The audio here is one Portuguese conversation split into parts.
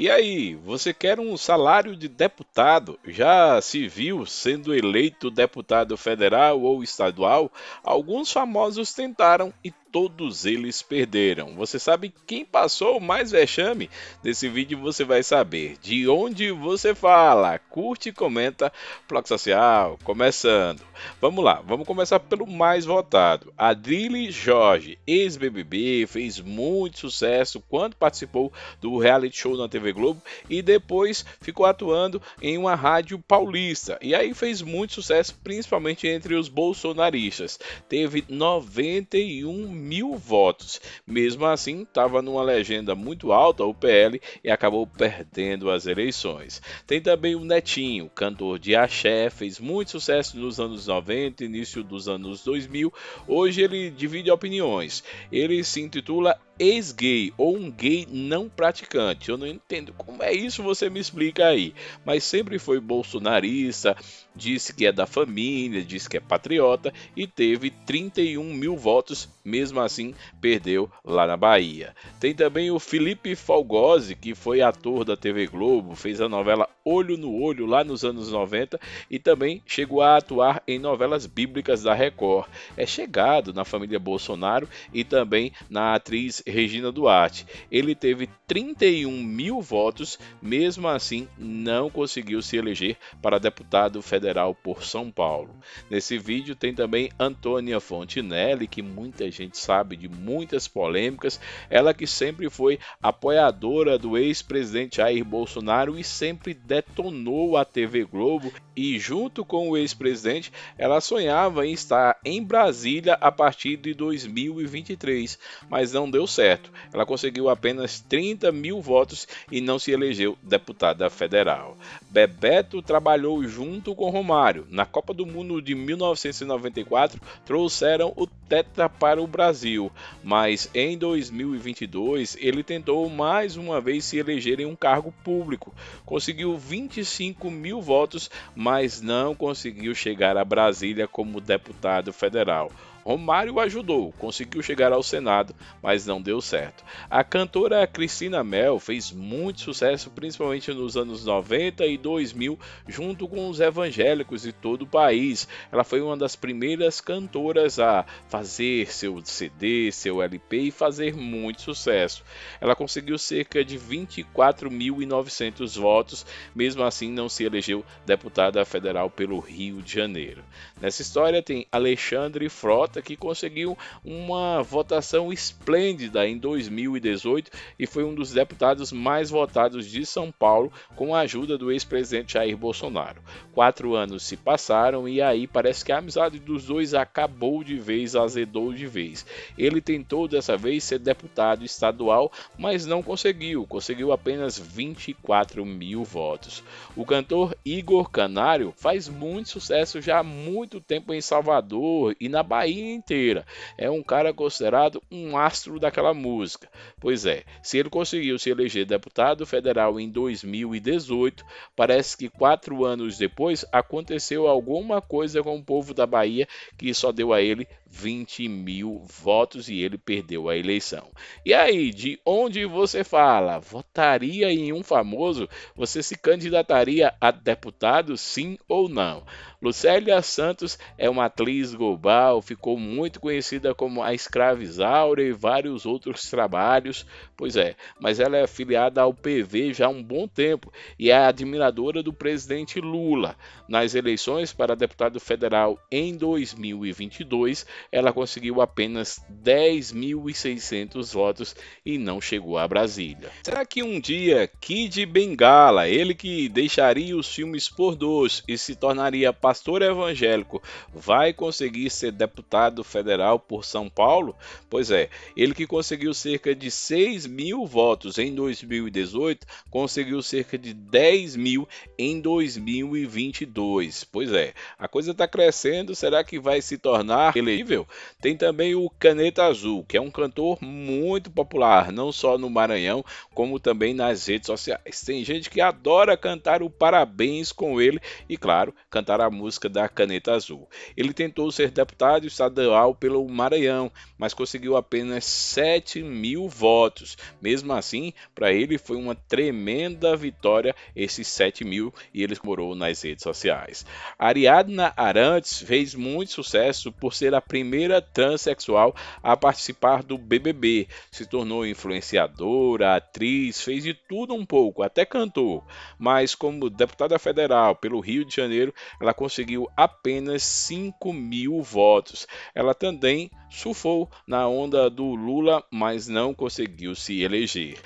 E aí, você quer um salário de deputado? Já se viu sendo eleito deputado federal ou estadual? Alguns famosos tentaram e todos eles perderam. Você sabe quem passou o mais vexame? Nesse vídeo você vai saber de onde você fala. Curte e comenta Bloco Social, começando. Vamos lá, vamos começar pelo mais votado. Adrile Jorge, ex-BBB, fez muito sucesso quando participou do reality show na TV Globo e depois ficou atuando em uma rádio paulista. E aí fez muito sucesso, principalmente entre os bolsonaristas. Teve 91 mil votos. Mesmo assim, estava numa legenda muito alta o PL e acabou perdendo as eleições. Tem também o Netinho, cantor de axé, fez muito sucesso nos anos 90 início dos anos 2000. Hoje ele divide opiniões. Ele se intitula ex-gay ou um gay não praticante. Eu não entendo como é isso, você me explica aí. Mas sempre foi bolsonarista, disse que é da família, disse que é patriota e teve 31 mil votos mesmo mesmo assim perdeu lá na Bahia. Tem também o Felipe Falgose, que foi ator da TV Globo, fez a novela Olho no Olho, lá nos anos 90, e também chegou a atuar em novelas bíblicas da Record. É chegado na família Bolsonaro e também na atriz Regina Duarte. Ele teve 31 mil votos, mesmo assim não conseguiu se eleger para deputado federal por São Paulo. Nesse vídeo tem também Antônia Fontinelli, que muita gente sabe de muitas polêmicas, ela que sempre foi apoiadora do ex-presidente Jair Bolsonaro e sempre detonou a TV Globo e, junto com o ex-presidente, ela sonhava em estar em Brasília a partir de 2023, mas não deu certo. Ela conseguiu apenas 30 mil votos e não se elegeu deputada federal. Bebeto trabalhou junto com Romário. Na Copa do Mundo de 1994, trouxeram o Tetra para o Brasil, mas em 2022 ele tentou mais uma vez se eleger em um cargo público. Conseguiu 25 mil votos, mas mas não conseguiu chegar a Brasília como deputado federal. Romário ajudou, conseguiu chegar ao Senado, mas não deu certo. A cantora Cristina Mel fez muito sucesso, principalmente nos anos 90 e 2000, junto com os evangélicos de todo o país. Ela foi uma das primeiras cantoras a fazer seu CD, seu LP e fazer muito sucesso. Ela conseguiu cerca de 24.900 votos, mesmo assim não se elegeu deputada federal pelo Rio de Janeiro. Nessa história tem Alexandre Frota que conseguiu uma votação esplêndida em 2018 e foi um dos deputados mais votados de São Paulo, com a ajuda do ex-presidente Jair Bolsonaro. Quatro anos se passaram e aí parece que a amizade dos dois acabou de vez, azedou de vez. Ele tentou dessa vez ser deputado estadual, mas não conseguiu, conseguiu apenas 24 mil votos. O cantor Igor Canário faz muito sucesso já há muito tempo em Salvador e na Bahia inteira. É um cara considerado um astro daquela música. Pois é, se ele conseguiu se eleger deputado federal em 2018, parece que quatro anos depois aconteceu alguma coisa com o povo da Bahia que só deu a ele 20 mil votos e ele perdeu a eleição. E aí, de onde você fala? Votaria em um famoso? Você se candidataria a deputado, sim ou não? Lucélia Santos é uma atriz global, ficou muito conhecida como a Escravizaura e vários outros trabalhos, pois é, mas ela é afiliada ao PV já há um bom tempo e é admiradora do presidente Lula. Nas eleições para deputado federal em 2022, ela conseguiu apenas 10.600 votos e não chegou a Brasília. Será que um dia Kid Bengala, ele que deixaria os filmes por dois e se tornaria pastor evangélico, vai conseguir ser deputado federal por São Paulo? Pois é, ele que conseguiu cerca de 6 mil votos em 2018, conseguiu cerca de 10 mil em 2022. Pois é, a coisa está crescendo, será que vai se tornar elegível? incrível. Tem também o Caneta Azul, que é um cantor muito popular, não só no Maranhão, como também nas redes sociais. Tem gente que adora cantar o parabéns com ele e, claro, cantar a música da Caneta Azul. Ele tentou ser deputado estadual pelo Maranhão, mas conseguiu apenas 7 mil votos. Mesmo assim, para ele foi uma tremenda vitória esses 7 mil e ele morou nas redes sociais. Ariadna Arantes fez muito sucesso por ser a primeira primeira transexual a participar do BBB. Se tornou influenciadora, atriz, fez de tudo um pouco, até cantou. Mas como deputada federal pelo Rio de Janeiro, ela conseguiu apenas 5 mil votos. Ela também surfou na onda do Lula, mas não conseguiu se eleger.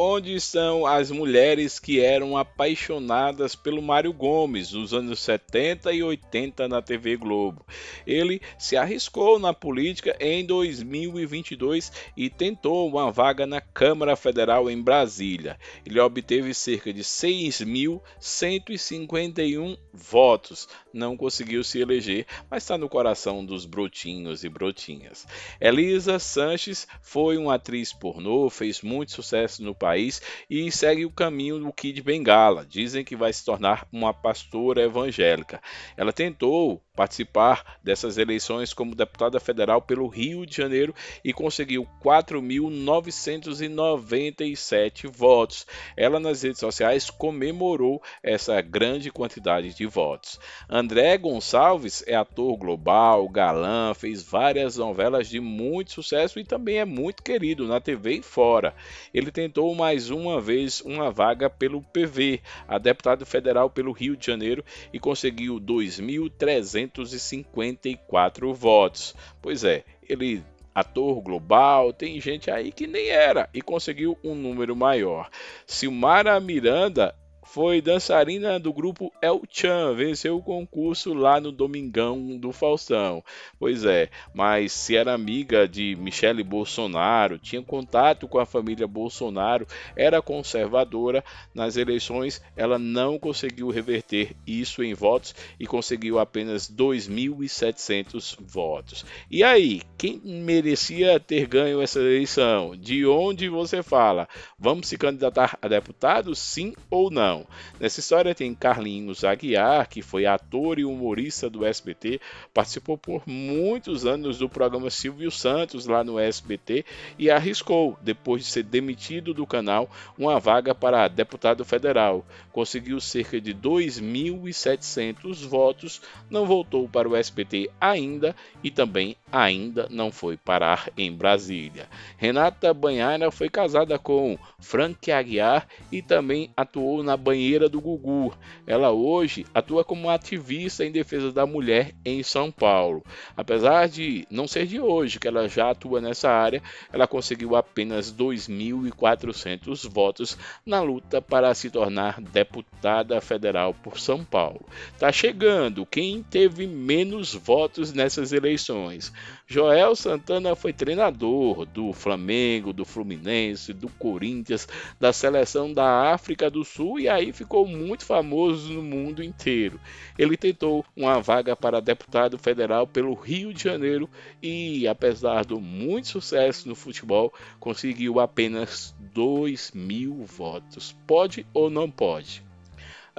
Onde são as mulheres que eram apaixonadas pelo Mário Gomes nos anos 70 e 80 na TV Globo? Ele se arriscou na política em 2022 e tentou uma vaga na Câmara Federal em Brasília. Ele obteve cerca de 6.151 votos. Não conseguiu se eleger, mas está no coração dos brotinhos e brotinhas. Elisa Sanches foi uma atriz pornô, fez muito sucesso no país país e segue o caminho do Kid Bengala. Dizem que vai se tornar uma pastora evangélica. Ela tentou participar dessas eleições como deputada federal pelo Rio de Janeiro e conseguiu 4.997 votos. Ela nas redes sociais comemorou essa grande quantidade de votos. André Gonçalves é ator global, galã, fez várias novelas de muito sucesso e também é muito querido na TV e fora. Ele tentou mais uma vez uma vaga pelo PV, a deputado federal pelo Rio de Janeiro, e conseguiu 2.300 254 votos. Pois é, ele ator global, tem gente aí que nem era e conseguiu um número maior. Silmara Miranda foi dançarina do grupo El Chan, venceu o concurso lá no Domingão do Faustão. Pois é, mas se era amiga de Michele Bolsonaro, tinha contato com a família Bolsonaro, era conservadora, nas eleições ela não conseguiu reverter isso em votos e conseguiu apenas 2.700 votos. E aí, quem merecia ter ganho essa eleição? De onde você fala? Vamos se candidatar a deputado, sim ou não? Nessa história tem Carlinhos Aguiar, que foi ator e humorista do SBT, participou por muitos anos do programa Silvio Santos lá no SBT e arriscou, depois de ser demitido do canal, uma vaga para deputado federal. Conseguiu cerca de 2.700 votos, não voltou para o SBT ainda e também ainda não foi parar em Brasília. Renata Banhara foi casada com Frank Aguiar e também atuou na banheira do Gugu. Ela hoje atua como ativista em defesa da mulher em São Paulo. Apesar de não ser de hoje que ela já atua nessa área, ela conseguiu apenas 2.400 votos na luta para se tornar deputada federal por São Paulo. Tá chegando quem teve menos votos nessas eleições. Joel Santana foi treinador do Flamengo, do Fluminense, do Corinthians, da seleção da África do Sul e aí ficou muito famoso no mundo inteiro. Ele tentou uma vaga para deputado federal pelo Rio de Janeiro e, apesar do muito sucesso no futebol, conseguiu apenas 2 mil votos. Pode ou não pode?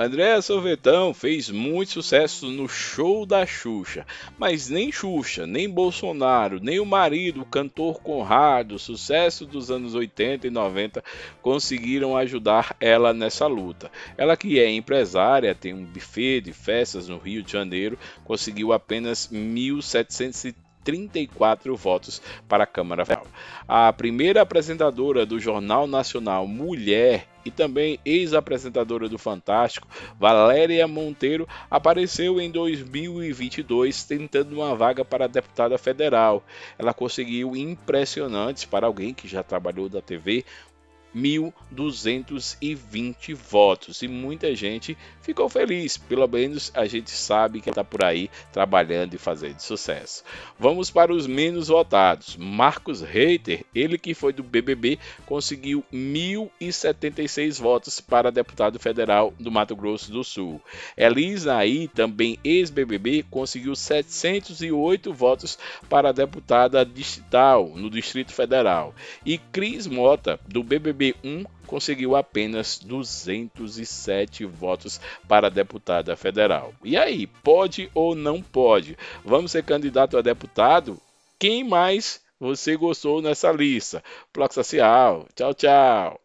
Andréa Sorvetão fez muito sucesso no show da Xuxa, mas nem Xuxa, nem Bolsonaro, nem o marido, o cantor Conrado, sucesso dos anos 80 e 90, conseguiram ajudar ela nessa luta. Ela que é empresária, tem um buffet de festas no Rio de Janeiro, conseguiu apenas 1730 34 votos para a Câmara Federal. A primeira apresentadora do Jornal Nacional Mulher e também ex-apresentadora do Fantástico, Valéria Monteiro, apareceu em 2022 tentando uma vaga para deputada federal. Ela conseguiu impressionantes para alguém que já trabalhou da TV 1.220 votos e muita gente ficou feliz. Pelo menos a gente sabe que está por aí trabalhando e fazendo sucesso. Vamos para os menos votados. Marcos Reiter, ele que foi do BBB, conseguiu 1.076 votos para deputado federal do Mato Grosso do Sul. Elisa Aí, também ex-BBB, conseguiu 708 votos para deputada digital no Distrito Federal. E Cris Mota, do BBB MDB1 conseguiu apenas 207 votos para deputada federal. E aí, pode ou não pode? Vamos ser candidato a deputado? Quem mais você gostou nessa lista? Bloco Social. Tchau, tchau.